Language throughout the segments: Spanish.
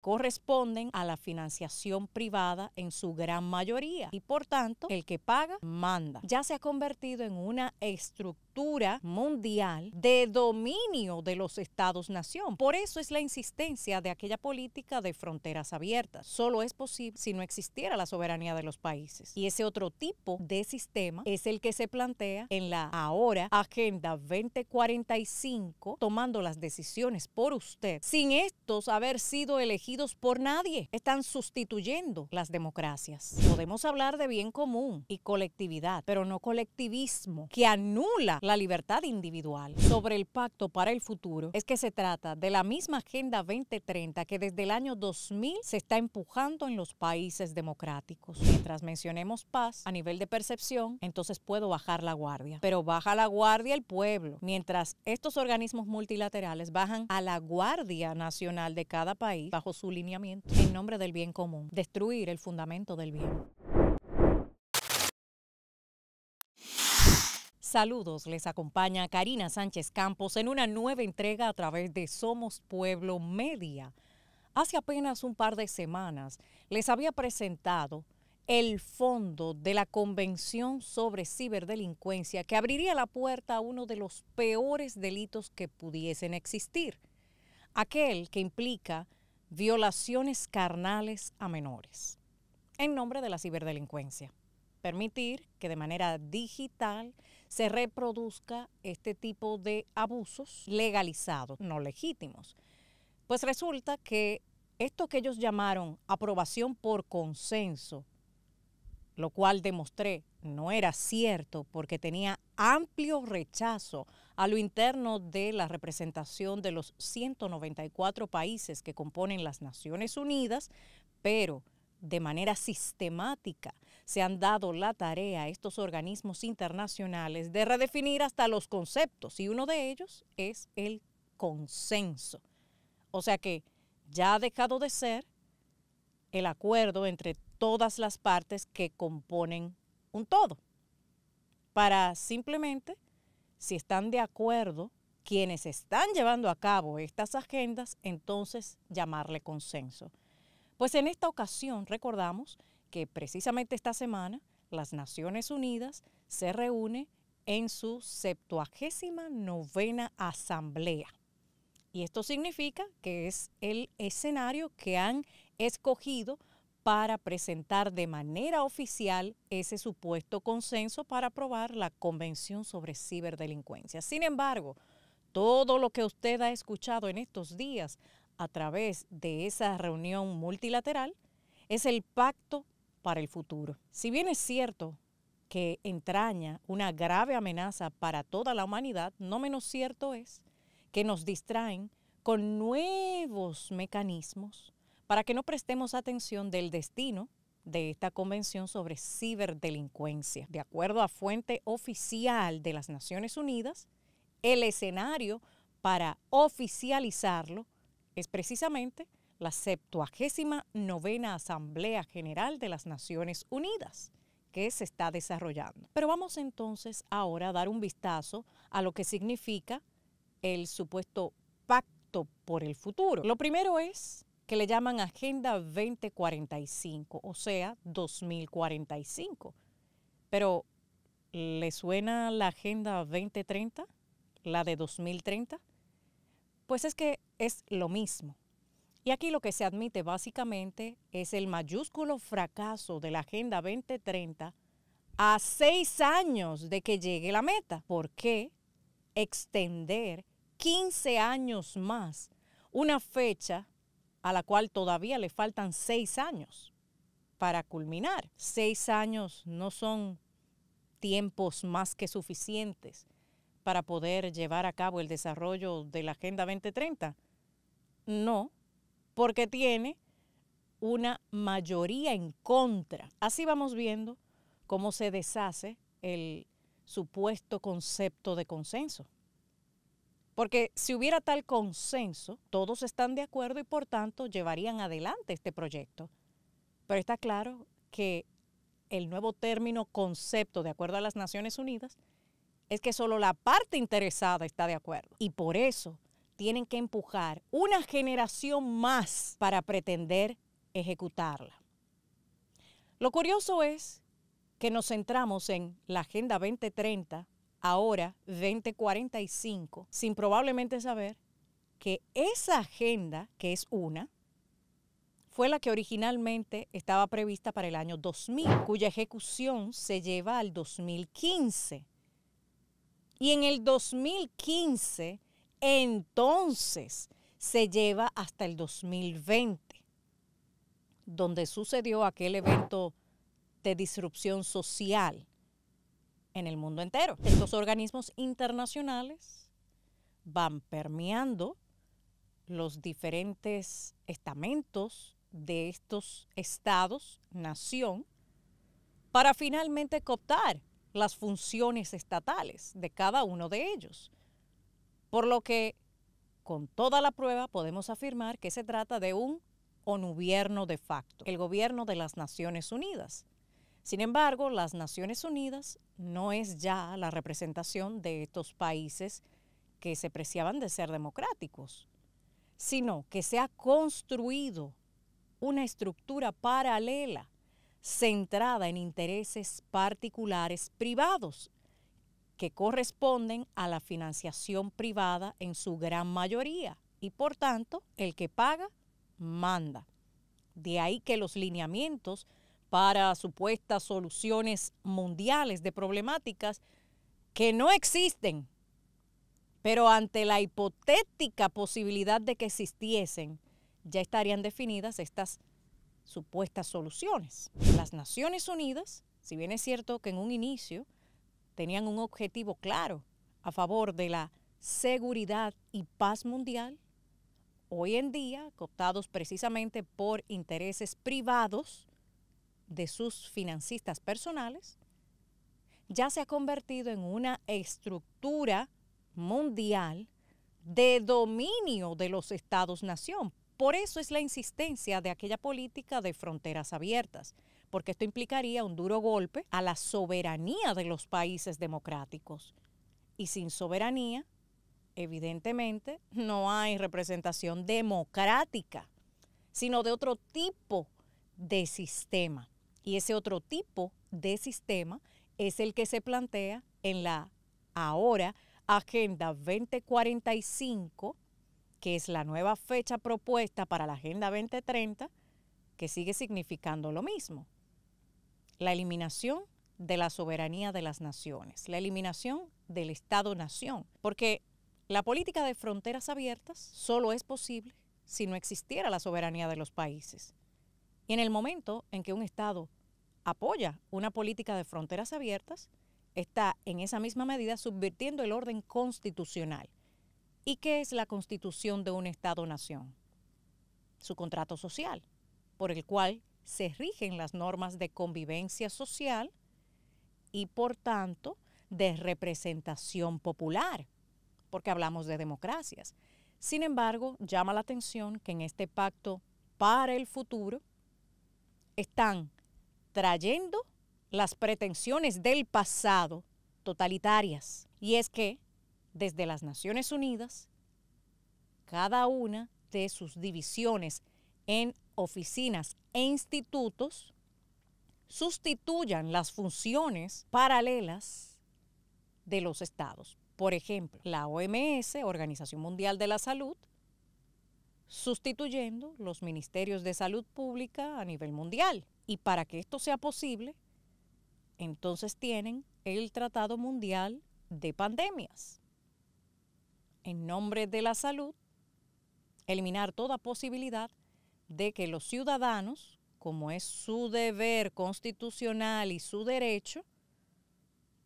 corresponden a la financiación privada en su gran mayoría y por tanto el que paga manda. Ya se ha convertido en una estructura mundial de dominio de los estados-nación. Por eso es la insistencia de aquella política de fronteras abiertas. Solo es posible si no existiera la soberanía de los países. Y ese otro tipo de sistema es el que se plantea en la ahora Agenda 2045, tomando las decisiones por usted, sin estos haber sido elegidos por nadie. Están sustituyendo las democracias. Podemos hablar de bien común y colectividad, pero no colectivismo, que anula la libertad individual, sobre el pacto para el futuro, es que se trata de la misma Agenda 2030 que desde el año 2000 se está empujando en los países democráticos. Mientras mencionemos paz a nivel de percepción, entonces puedo bajar la guardia. Pero baja la guardia el pueblo, mientras estos organismos multilaterales bajan a la guardia nacional de cada país bajo su lineamiento en nombre del bien común, destruir el fundamento del bien. Saludos, les acompaña Karina Sánchez Campos en una nueva entrega a través de Somos Pueblo Media. Hace apenas un par de semanas les había presentado el fondo de la Convención sobre Ciberdelincuencia que abriría la puerta a uno de los peores delitos que pudiesen existir, aquel que implica violaciones carnales a menores, en nombre de la ciberdelincuencia. Permitir que de manera digital se reproduzca este tipo de abusos legalizados, no legítimos. Pues resulta que esto que ellos llamaron aprobación por consenso, lo cual demostré no era cierto porque tenía amplio rechazo a lo interno de la representación de los 194 países que componen las Naciones Unidas, pero de manera sistemática se han dado la tarea a estos organismos internacionales de redefinir hasta los conceptos y uno de ellos es el consenso. O sea que ya ha dejado de ser el acuerdo entre todas las partes que componen un todo. Para simplemente, si están de acuerdo quienes están llevando a cabo estas agendas, entonces llamarle consenso. Pues en esta ocasión recordamos que precisamente esta semana las Naciones Unidas se reúne en su 79 Asamblea. Y esto significa que es el escenario que han escogido para presentar de manera oficial ese supuesto consenso para aprobar la Convención sobre Ciberdelincuencia. Sin embargo, todo lo que usted ha escuchado en estos días a través de esa reunión multilateral es el pacto para el futuro. Si bien es cierto que entraña una grave amenaza para toda la humanidad, no menos cierto es que nos distraen con nuevos mecanismos para que no prestemos atención del destino de esta Convención sobre Ciberdelincuencia. De acuerdo a fuente oficial de las Naciones Unidas, el escenario para oficializarlo es precisamente la 79 Asamblea General de las Naciones Unidas que se está desarrollando. Pero vamos entonces ahora a dar un vistazo a lo que significa el supuesto pacto por el futuro. Lo primero es que le llaman Agenda 2045, o sea, 2045. Pero, ¿le suena la Agenda 2030? ¿La de 2030? Pues es que es lo mismo. Y aquí lo que se admite básicamente es el mayúsculo fracaso de la Agenda 2030 a seis años de que llegue la meta. ¿Por qué extender 15 años más una fecha a la cual todavía le faltan seis años para culminar? Seis años no son tiempos más que suficientes para poder llevar a cabo el desarrollo de la Agenda 2030. No, porque tiene una mayoría en contra. Así vamos viendo cómo se deshace el supuesto concepto de consenso. Porque si hubiera tal consenso, todos están de acuerdo y por tanto llevarían adelante este proyecto. Pero está claro que el nuevo término concepto, de acuerdo a las Naciones Unidas, es que solo la parte interesada está de acuerdo. Y por eso tienen que empujar una generación más para pretender ejecutarla. Lo curioso es que nos centramos en la Agenda 2030, ahora 2045, sin probablemente saber que esa agenda, que es una, fue la que originalmente estaba prevista para el año 2000, cuya ejecución se lleva al 2015. Y en el 2015 entonces se lleva hasta el 2020, donde sucedió aquel evento de disrupción social en el mundo entero. Estos organismos internacionales van permeando los diferentes estamentos de estos estados, nación, para finalmente cooptar las funciones estatales de cada uno de ellos. Por lo que, con toda la prueba, podemos afirmar que se trata de un onubierno de facto, el gobierno de las Naciones Unidas. Sin embargo, las Naciones Unidas no es ya la representación de estos países que se preciaban de ser democráticos, sino que se ha construido una estructura paralela centrada en intereses particulares privados que corresponden a la financiación privada en su gran mayoría y por tanto el que paga manda. De ahí que los lineamientos para supuestas soluciones mundiales de problemáticas que no existen, pero ante la hipotética posibilidad de que existiesen, ya estarían definidas estas supuestas soluciones. Las Naciones Unidas, si bien es cierto que en un inicio tenían un objetivo claro a favor de la seguridad y paz mundial, hoy en día cooptados precisamente por intereses privados de sus financistas personales, ya se ha convertido en una estructura mundial de dominio de los estados-nación. Por eso es la insistencia de aquella política de fronteras abiertas, porque esto implicaría un duro golpe a la soberanía de los países democráticos. Y sin soberanía, evidentemente, no hay representación democrática, sino de otro tipo de sistema. Y ese otro tipo de sistema es el que se plantea en la ahora Agenda 2045, que es la nueva fecha propuesta para la Agenda 2030, que sigue significando lo mismo la eliminación de la soberanía de las naciones, la eliminación del Estado-nación, porque la política de fronteras abiertas solo es posible si no existiera la soberanía de los países. Y en el momento en que un Estado apoya una política de fronteras abiertas, está en esa misma medida subvirtiendo el orden constitucional. ¿Y qué es la constitución de un Estado-nación? Su contrato social, por el cual se rigen las normas de convivencia social y por tanto de representación popular, porque hablamos de democracias. Sin embargo, llama la atención que en este pacto para el futuro están trayendo las pretensiones del pasado totalitarias. Y es que desde las Naciones Unidas, cada una de sus divisiones en oficinas e institutos sustituyan las funciones paralelas de los estados. Por ejemplo, la OMS, Organización Mundial de la Salud, sustituyendo los ministerios de salud pública a nivel mundial. Y para que esto sea posible, entonces tienen el Tratado Mundial de Pandemias. En nombre de la salud, eliminar toda posibilidad de que los ciudadanos, como es su deber constitucional y su derecho,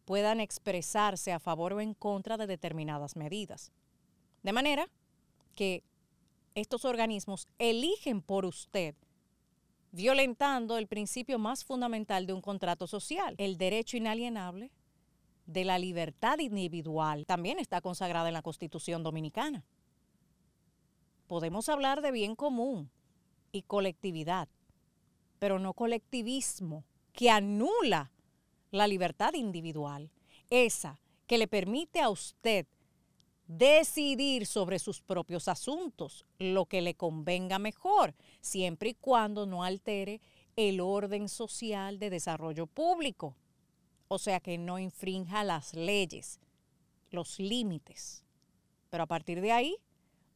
puedan expresarse a favor o en contra de determinadas medidas. De manera que estos organismos eligen por usted, violentando el principio más fundamental de un contrato social, el derecho inalienable de la libertad individual. También está consagrada en la Constitución Dominicana. Podemos hablar de bien común, y colectividad, pero no colectivismo que anula la libertad individual, esa que le permite a usted decidir sobre sus propios asuntos, lo que le convenga mejor, siempre y cuando no altere el orden social de desarrollo público, o sea que no infrinja las leyes, los límites. Pero a partir de ahí,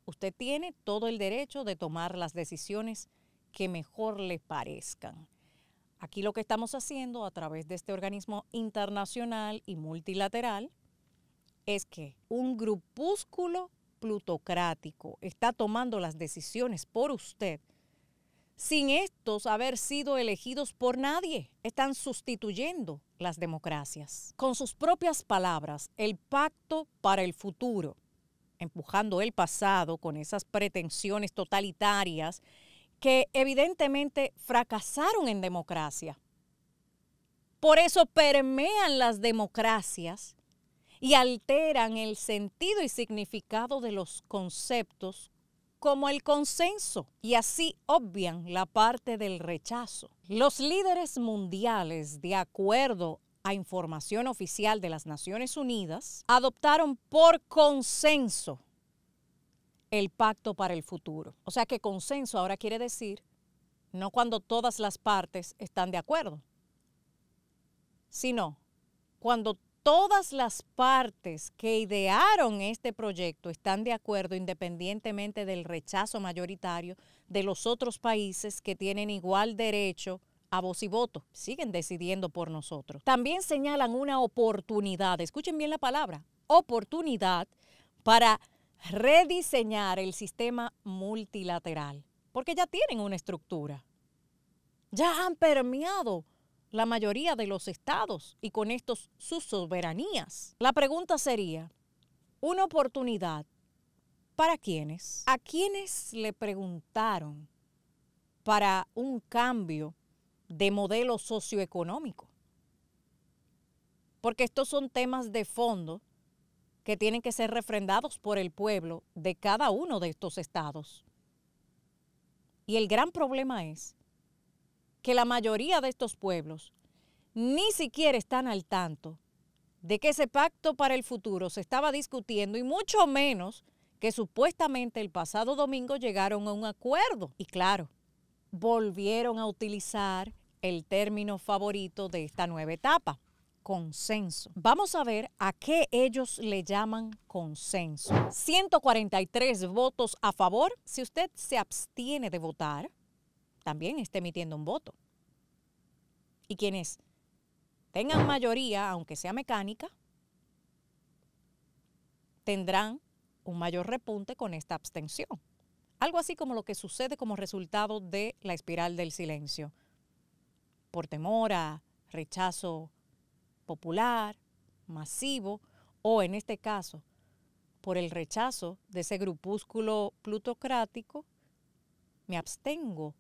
usted tiene todo el derecho de tomar las decisiones que mejor le parezcan. Aquí lo que estamos haciendo a través de este organismo internacional y multilateral es que un grupúsculo plutocrático está tomando las decisiones por usted sin estos haber sido elegidos por nadie. Están sustituyendo las democracias. Con sus propias palabras, el pacto para el futuro empujando el pasado con esas pretensiones totalitarias que evidentemente fracasaron en democracia. Por eso permean las democracias y alteran el sentido y significado de los conceptos como el consenso y así obvian la parte del rechazo. Los líderes mundiales, de acuerdo a información oficial de las Naciones Unidas, adoptaron por consenso el pacto para el futuro. O sea que consenso ahora quiere decir no cuando todas las partes están de acuerdo, sino cuando todas las partes que idearon este proyecto están de acuerdo independientemente del rechazo mayoritario de los otros países que tienen igual derecho a voz y voto. Siguen decidiendo por nosotros. También señalan una oportunidad, escuchen bien la palabra, oportunidad para rediseñar el sistema multilateral, porque ya tienen una estructura. Ya han permeado la mayoría de los estados y con estos sus soberanías. La pregunta sería, ¿una oportunidad para quiénes? ¿A quiénes le preguntaron para un cambio de modelo socioeconómico. Porque estos son temas de fondo que tienen que ser refrendados por el pueblo de cada uno de estos estados. Y el gran problema es que la mayoría de estos pueblos ni siquiera están al tanto de que ese pacto para el futuro se estaba discutiendo y mucho menos que supuestamente el pasado domingo llegaron a un acuerdo. Y claro, volvieron a utilizar el término favorito de esta nueva etapa, consenso. Vamos a ver a qué ellos le llaman consenso. 143 votos a favor. Si usted se abstiene de votar, también está emitiendo un voto. Y quienes tengan mayoría, aunque sea mecánica, tendrán un mayor repunte con esta abstención. Algo así como lo que sucede como resultado de la espiral del silencio. Por temor a rechazo popular, masivo, o en este caso, por el rechazo de ese grupúsculo plutocrático, me abstengo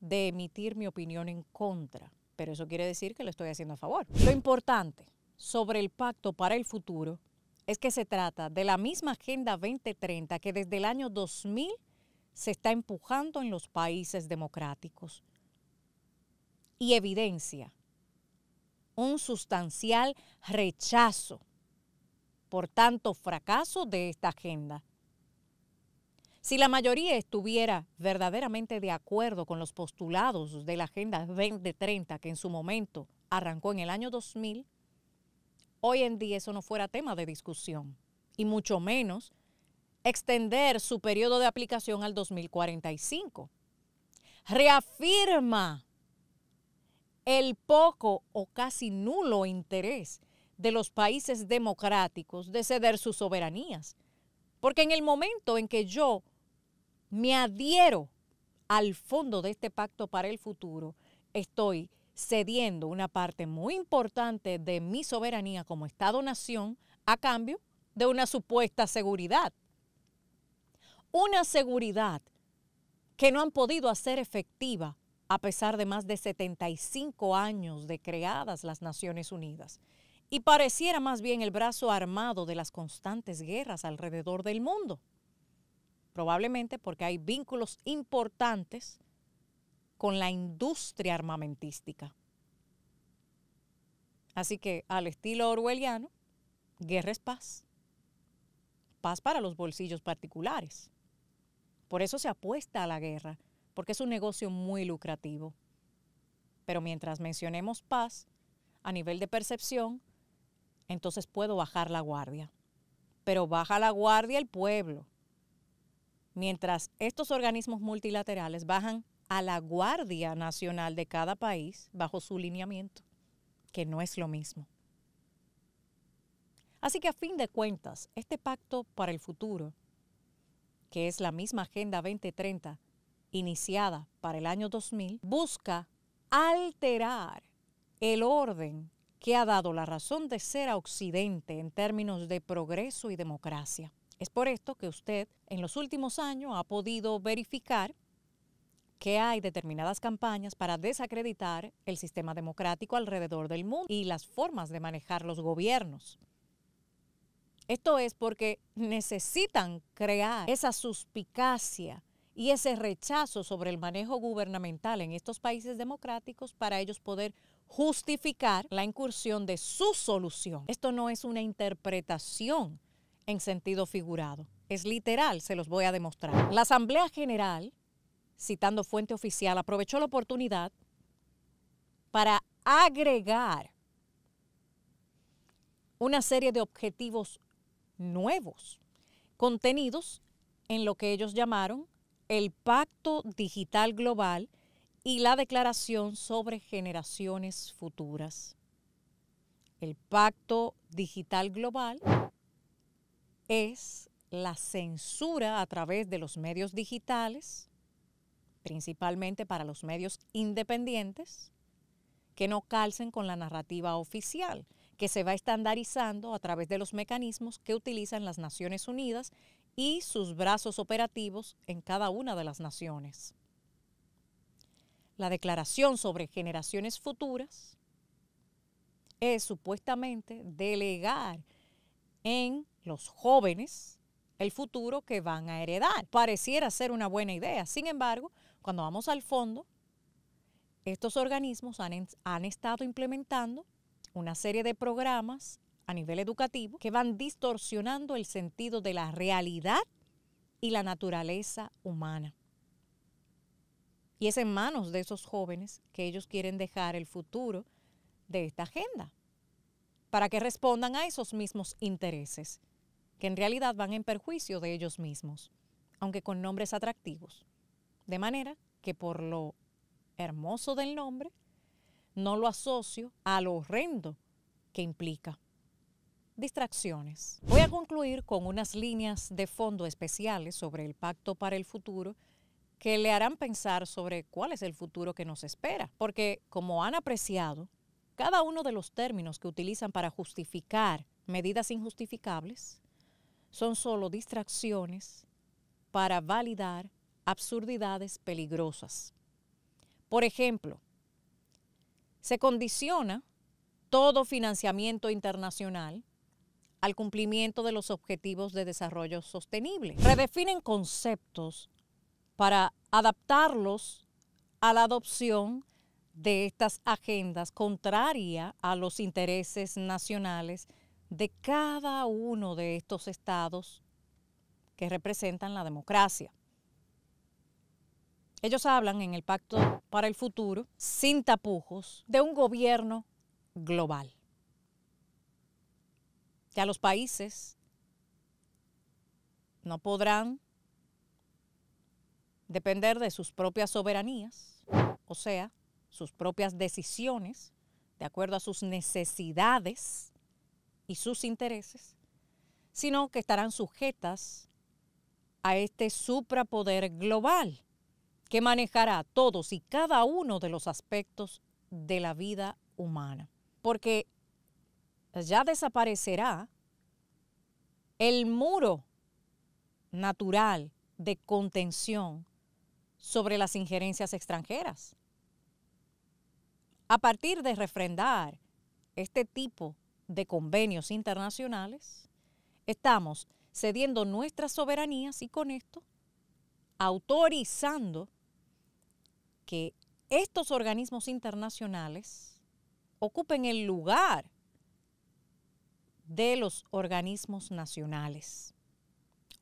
de emitir mi opinión en contra. Pero eso quiere decir que lo estoy haciendo a favor. Lo importante sobre el pacto para el futuro es que se trata de la misma Agenda 2030 que desde el año 2000 se está empujando en los países democráticos y evidencia un sustancial rechazo por tanto fracaso de esta agenda. Si la mayoría estuviera verdaderamente de acuerdo con los postulados de la Agenda 2030 que en su momento arrancó en el año 2000, hoy en día eso no fuera tema de discusión y mucho menos extender su periodo de aplicación al 2045. Reafirma el poco o casi nulo interés de los países democráticos de ceder sus soberanías. Porque en el momento en que yo me adhiero al fondo de este pacto para el futuro, estoy cediendo una parte muy importante de mi soberanía como Estado-nación a cambio de una supuesta seguridad. Una seguridad que no han podido hacer efectiva a pesar de más de 75 años de creadas las Naciones Unidas. Y pareciera más bien el brazo armado de las constantes guerras alrededor del mundo. Probablemente porque hay vínculos importantes con la industria armamentística. Así que al estilo orwelliano, guerra es paz. Paz para los bolsillos particulares. Por eso se apuesta a la guerra, porque es un negocio muy lucrativo. Pero mientras mencionemos paz, a nivel de percepción, entonces puedo bajar la guardia. Pero baja la guardia el pueblo. Mientras estos organismos multilaterales bajan a la Guardia Nacional de cada país bajo su lineamiento, que no es lo mismo. Así que a fin de cuentas, este pacto para el futuro, que es la misma Agenda 2030 iniciada para el año 2000, busca alterar el orden que ha dado la razón de ser a Occidente en términos de progreso y democracia. Es por esto que usted en los últimos años ha podido verificar que hay determinadas campañas para desacreditar el sistema democrático alrededor del mundo y las formas de manejar los gobiernos. Esto es porque necesitan crear esa suspicacia y ese rechazo sobre el manejo gubernamental en estos países democráticos para ellos poder justificar la incursión de su solución. Esto no es una interpretación en sentido figurado, es literal, se los voy a demostrar. La Asamblea General citando fuente oficial, aprovechó la oportunidad para agregar una serie de objetivos nuevos contenidos en lo que ellos llamaron el Pacto Digital Global y la Declaración sobre Generaciones Futuras. El Pacto Digital Global es la censura a través de los medios digitales, principalmente para los medios independientes, que no calcen con la narrativa oficial, que se va estandarizando a través de los mecanismos que utilizan las Naciones Unidas y sus brazos operativos en cada una de las naciones. La declaración sobre generaciones futuras es supuestamente delegar en los jóvenes el futuro que van a heredar. Pareciera ser una buena idea, sin embargo, cuando vamos al fondo, estos organismos han, estado implementando una serie de programas a nivel educativo que van distorsionando el sentido de la realidad y la naturaleza humana. Y es en manos de esos jóvenes que ellos quieren dejar el futuro de esta agenda, para que respondan a esos mismos intereses, que en realidad van en perjuicio de ellos mismos, aunque con nombres atractivos. De manera que por lo hermoso del nombre, no lo asocio a lo horrendo que implica. Distracciones. Voy a concluir con unas líneas de fondo especiales sobre el pacto para el futuro que le harán pensar sobre cuál es el futuro que nos espera. Porque, como han apreciado, cada uno de los términos que utilizan para justificar medidas injustificables son solo distracciones para validar absurdidades peligrosas. Por ejemplo, se condiciona todo financiamiento internacional al cumplimiento de los objetivos de desarrollo sostenible. Redefinen conceptos para adaptarlos a la adopción de estas agendas contraria a los intereses nacionales de cada uno de estos estados que representan la democracia. Ellos hablan en el Pacto para el Futuro, sin tapujos, de un gobierno global. Ya los países no podrán depender de sus propias soberanías, o sea, sus propias decisiones, de acuerdo a sus necesidades y sus intereses, sino que estarán sujetas a este suprapoder global que manejará todos y cada uno de los aspectos de la vida humana. Porque ya desaparecerá el muro natural de contención sobre las injerencias extranjeras. A partir de refrendar este tipo de convenios internacionales, estamos cediendo nuestras soberanías y con esto autorizando que estos organismos internacionales ocupen el lugar de los organismos nacionales.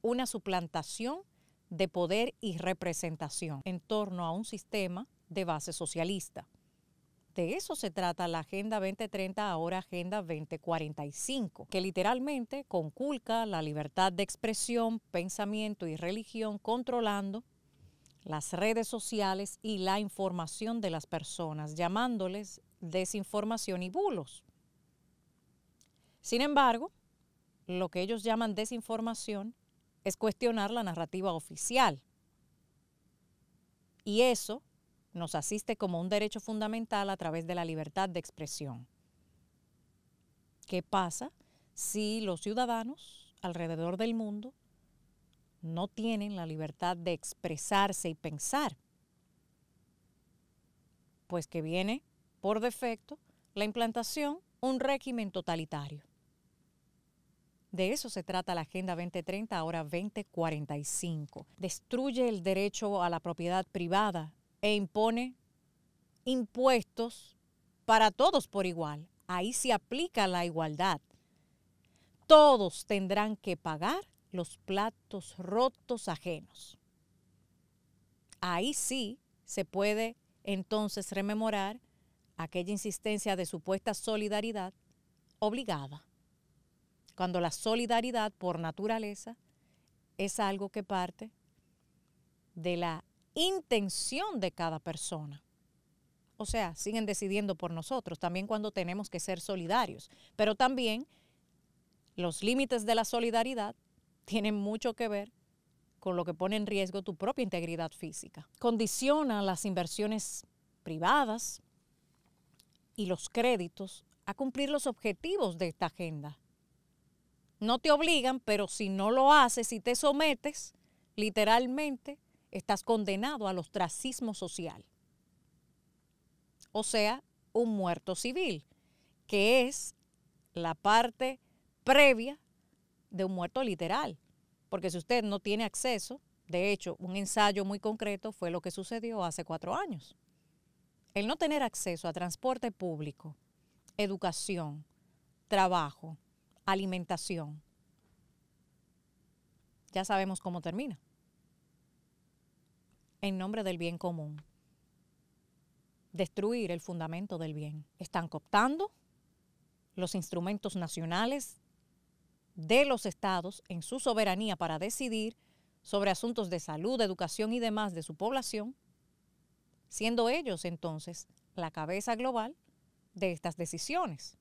Una suplantación de poder y representación en torno a un sistema de base socialista. De eso se trata la Agenda 2030, ahora Agenda 2045, que literalmente conculca la libertad de expresión, pensamiento y religión, controlando las redes sociales y la información de las personas, llamándoles desinformación y bulos. Sin embargo, lo que ellos llaman desinformación es cuestionar la narrativa oficial. Y eso nos asiste como un derecho fundamental a través de la libertad de expresión. ¿Qué pasa si los ciudadanos alrededor del mundo no tienen la libertad de expresarse y pensar, pues que viene por defecto la implantación, un régimen totalitario. De eso se trata la Agenda 2030, ahora 2045. Destruye el derecho a la propiedad privada e impone impuestos para todos por igual. Ahí se aplica la igualdad. Todos tendrán que pagar los platos rotos ajenos. Ahí sí se puede entonces rememorar aquella insistencia de supuesta solidaridad obligada, cuando la solidaridad por naturaleza es algo que parte de la intención de cada persona. O sea, siguen decidiendo por nosotros, también cuando tenemos que ser solidarios, pero también los límites de la solidaridad tienen mucho que ver con lo que pone en riesgo tu propia integridad física. Condiciona las inversiones privadas y los créditos a cumplir los objetivos de esta agenda. No te obligan, pero si no lo haces, si te sometes, literalmente estás condenado al ostracismo social. O sea, un muerto civil, que es la parte previa de un muerto literal, porque si usted no tiene acceso, de hecho, un ensayo muy concreto fue lo que sucedió hace cuatro años. El no tener acceso a transporte público, educación, trabajo, alimentación, ya sabemos cómo termina. En nombre del bien común. Destruir el fundamento del bien. Están cooptando los instrumentos nacionales de los estados en su soberanía para decidir sobre asuntos de salud, educación y demás de su población, siendo ellos entonces la cabeza global de estas decisiones.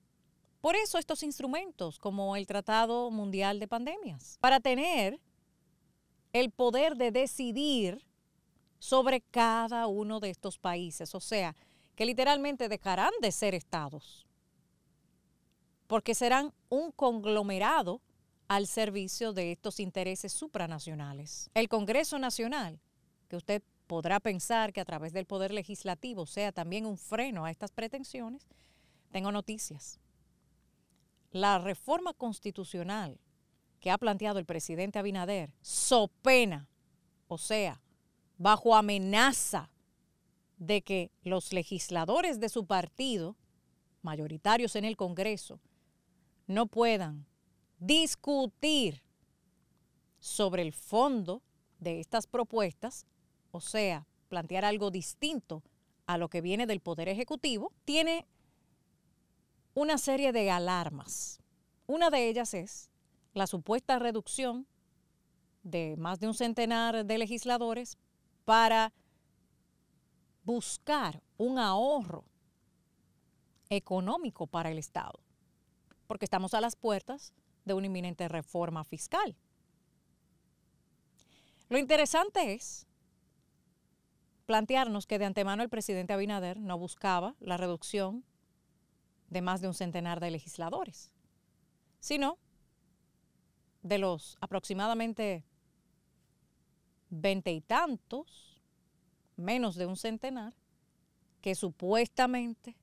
Por eso estos instrumentos como el Tratado Mundial de Pandemias, para tener el poder de decidir sobre cada uno de estos países, o sea, que literalmente dejarán de ser estados porque serán un conglomerado al servicio de estos intereses supranacionales. El Congreso Nacional, que usted podrá pensar que a través del Poder Legislativo sea también un freno a estas pretensiones, tengo noticias. La reforma constitucional que ha planteado el presidente Abinader, sopena, o sea, bajo amenaza de que los legisladores de su partido, mayoritarios en el Congreso, no puedan discutir sobre el fondo de estas propuestas, o sea, plantear algo distinto a lo que viene del Poder Ejecutivo, tiene una serie de alarmas. Una de ellas es la supuesta reducción de más de un centenar de legisladores para buscar un ahorro económico para el Estado porque estamos a las puertas de una inminente reforma fiscal. Lo interesante es plantearnos que de antemano el presidente Abinader no buscaba la reducción de más de un centenar de legisladores, sino de los aproximadamente veinte y tantos, menos de un centenar, que supuestamente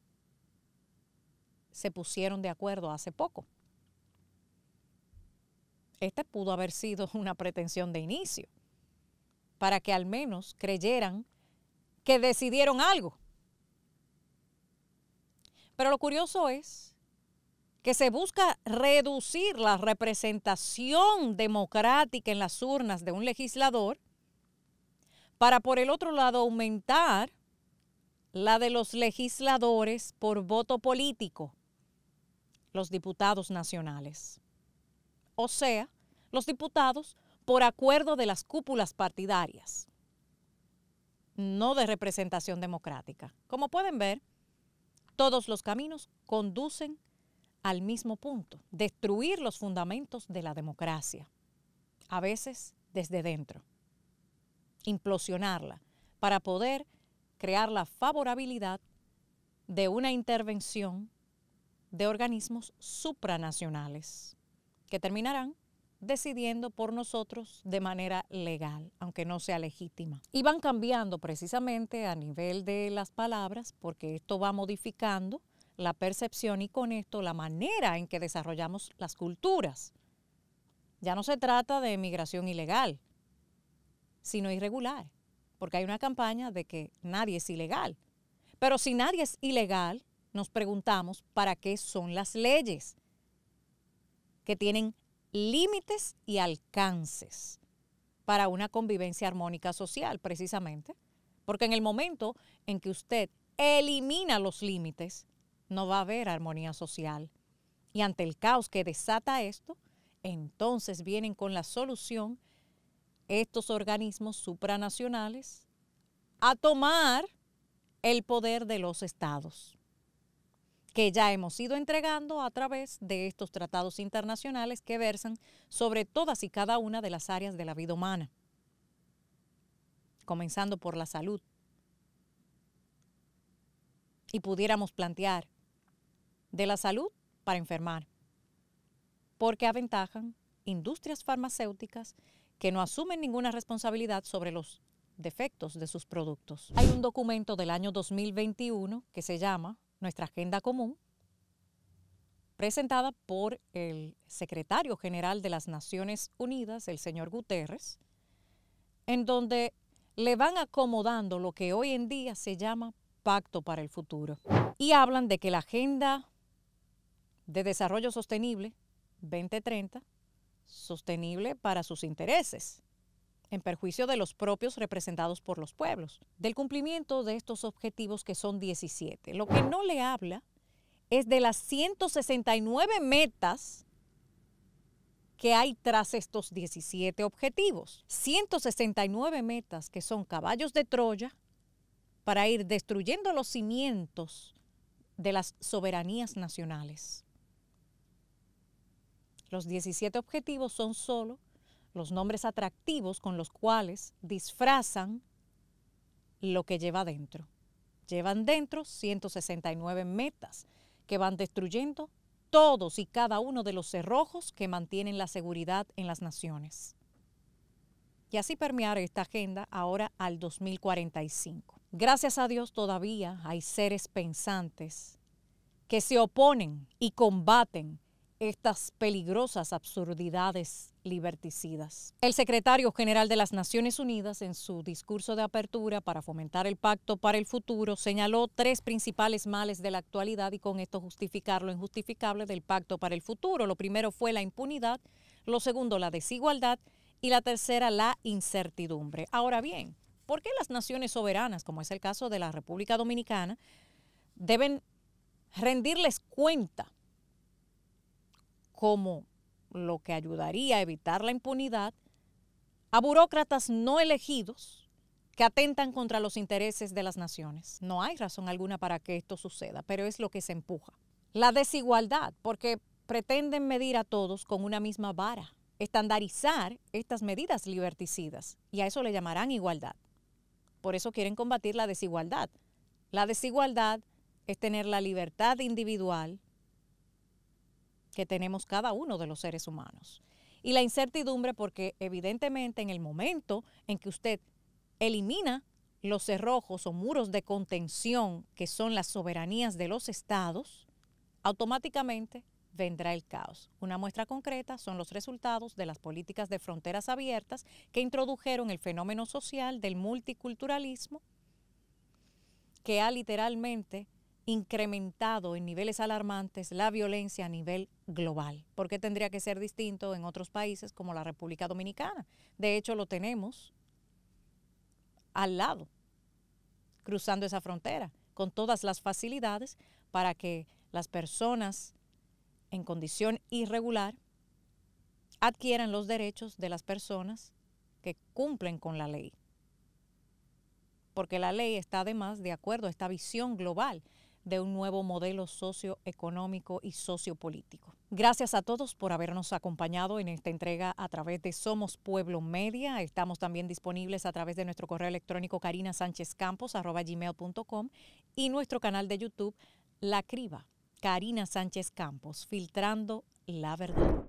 se pusieron de acuerdo hace poco. Esta pudo haber sido una pretensión de inicio, para que al menos creyeran que decidieron algo. Pero lo curioso es que se busca reducir la representación democrática en las urnas de un legislador para por el otro lado aumentar la de los legisladores por voto político los diputados nacionales. O sea, los diputados por acuerdo de las cúpulas partidarias, no de representación democrática. Como pueden ver, todos los caminos conducen al mismo punto, destruir los fundamentos de la democracia, a veces desde dentro, implosionarla para poder crear la favorabilidad de una intervención de organismos supranacionales que terminarán decidiendo por nosotros de manera legal, aunque no sea legítima. Y van cambiando precisamente a nivel de las palabras, porque esto va modificando la percepción y con esto la manera en que desarrollamos las culturas. Ya no se trata de migración ilegal, sino irregular, porque hay una campaña de que nadie es ilegal. Pero si nadie es ilegal, nos preguntamos para qué son las leyes, que tienen límites y alcances para una convivencia armónica social, precisamente, porque en el momento en que usted elimina los límites, no va a haber armonía social. Y ante el caos que desata esto, entonces vienen con la solución estos organismos supranacionales a tomar el poder de los estados que ya hemos ido entregando a través de estos tratados internacionales que versan sobre todas y cada una de las áreas de la vida humana, comenzando por la salud. Y pudiéramos plantear de la salud para enfermar, porque aventajan industrias farmacéuticas que no asumen ninguna responsabilidad sobre los defectos de sus productos. Hay un documento del año 2021 que se llama nuestra agenda común, presentada por el secretario general de las Naciones Unidas, el señor Guterres, en donde le van acomodando lo que hoy en día se llama Pacto para el Futuro. Y hablan de que la Agenda de Desarrollo Sostenible 2030, sostenible para sus intereses, en perjuicio de los propios representados por los pueblos, del cumplimiento de estos objetivos que son 17. Lo que no le habla es de las 169 metas que hay tras estos 17 objetivos. 169 metas que son caballos de Troya para ir destruyendo los cimientos de las soberanías nacionales. Los 17 objetivos son solo los nombres atractivos con los cuales disfrazan lo que lleva dentro. Llevan dentro 169 metas que van destruyendo todos y cada uno de los cerrojos que mantienen la seguridad en las naciones. Y así permear esta agenda ahora al 2045. Gracias a Dios todavía hay seres pensantes que se oponen y combaten estas peligrosas absurdidades liberticidas. El secretario general de las Naciones Unidas, en su discurso de apertura para fomentar el pacto para el futuro, señaló tres principales males de la actualidad y con esto justificar lo injustificable del pacto para el futuro. Lo primero fue la impunidad, lo segundo la desigualdad y la tercera la incertidumbre. Ahora bien, ¿por qué las naciones soberanas, como es el caso de la República Dominicana, deben rendirles cuenta como lo que ayudaría a evitar la impunidad, a burócratas no elegidos que atentan contra los intereses de las naciones. No hay razón alguna para que esto suceda, pero es lo que se empuja. La desigualdad, porque pretenden medir a todos con una misma vara, estandarizar estas medidas liberticidas, y a eso le llamarán igualdad. Por eso quieren combatir la desigualdad. La desigualdad es tener la libertad individual, que tenemos cada uno de los seres humanos. Y la incertidumbre porque evidentemente en el momento en que usted elimina los cerrojos o muros de contención que son las soberanías de los estados, automáticamente vendrá el caos. Una muestra concreta son los resultados de las políticas de fronteras abiertas que introdujeron el fenómeno social del multiculturalismo, que ha literalmente incrementado en niveles alarmantes la violencia a nivel global. ¿Por qué tendría que ser distinto en otros países como la República Dominicana? De hecho, lo tenemos al lado, cruzando esa frontera, con todas las facilidades para que las personas en condición irregular adquieran los derechos de las personas que cumplen con la ley. Porque la ley está además de acuerdo a esta visión global de un nuevo modelo socioeconómico y sociopolítico. Gracias a todos por habernos acompañado en esta entrega a través de Somos Pueblo Media. Estamos también disponibles a través de nuestro correo electrónico gmail.com y nuestro canal de YouTube La Criba, Karina Sánchez Campos, filtrando la verdad.